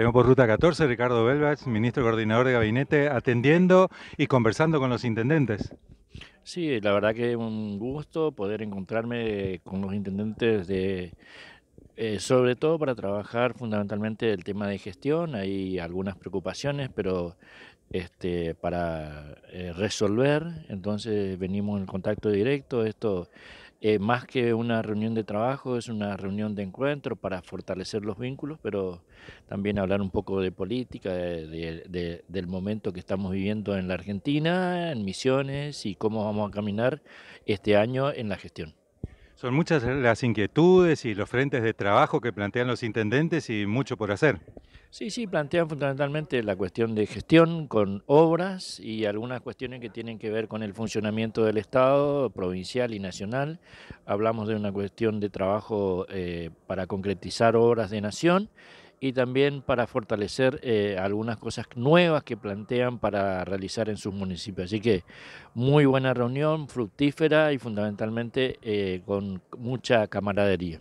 Tengo por ruta 14 Ricardo Belbach, ministro coordinador de gabinete, atendiendo y conversando con los intendentes. Sí, la verdad que es un gusto poder encontrarme con los intendentes de, eh, sobre todo para trabajar fundamentalmente el tema de gestión, hay algunas preocupaciones, pero este, para eh, resolver, entonces venimos en contacto directo, esto eh, más que una reunión de trabajo, es una reunión de encuentro para fortalecer los vínculos, pero también hablar un poco de política, del momento que estamos viviendo en la Argentina, en misiones y cómo vamos a caminar este año en la gestión. Son muchas las inquietudes y los frentes de trabajo que plantean los intendentes y mucho por hacer. Sí, sí, plantean fundamentalmente la cuestión de gestión con obras y algunas cuestiones que tienen que ver con el funcionamiento del Estado, provincial y nacional. Hablamos de una cuestión de trabajo eh, para concretizar obras de nación y también para fortalecer eh, algunas cosas nuevas que plantean para realizar en sus municipios. Así que muy buena reunión, fructífera y fundamentalmente eh, con mucha camaradería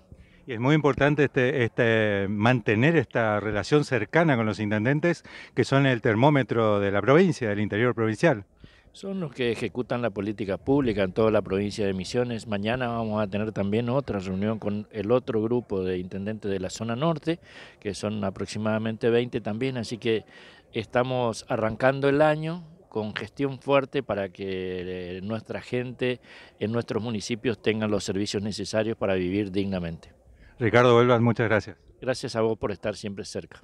es muy importante este, este, mantener esta relación cercana con los intendentes, que son el termómetro de la provincia, del interior provincial. Son los que ejecutan la política pública en toda la provincia de Misiones. Mañana vamos a tener también otra reunión con el otro grupo de intendentes de la zona norte, que son aproximadamente 20 también, así que estamos arrancando el año con gestión fuerte para que eh, nuestra gente en nuestros municipios tengan los servicios necesarios para vivir dignamente. Ricardo Vuelvas, muchas gracias. Gracias a vos por estar siempre cerca.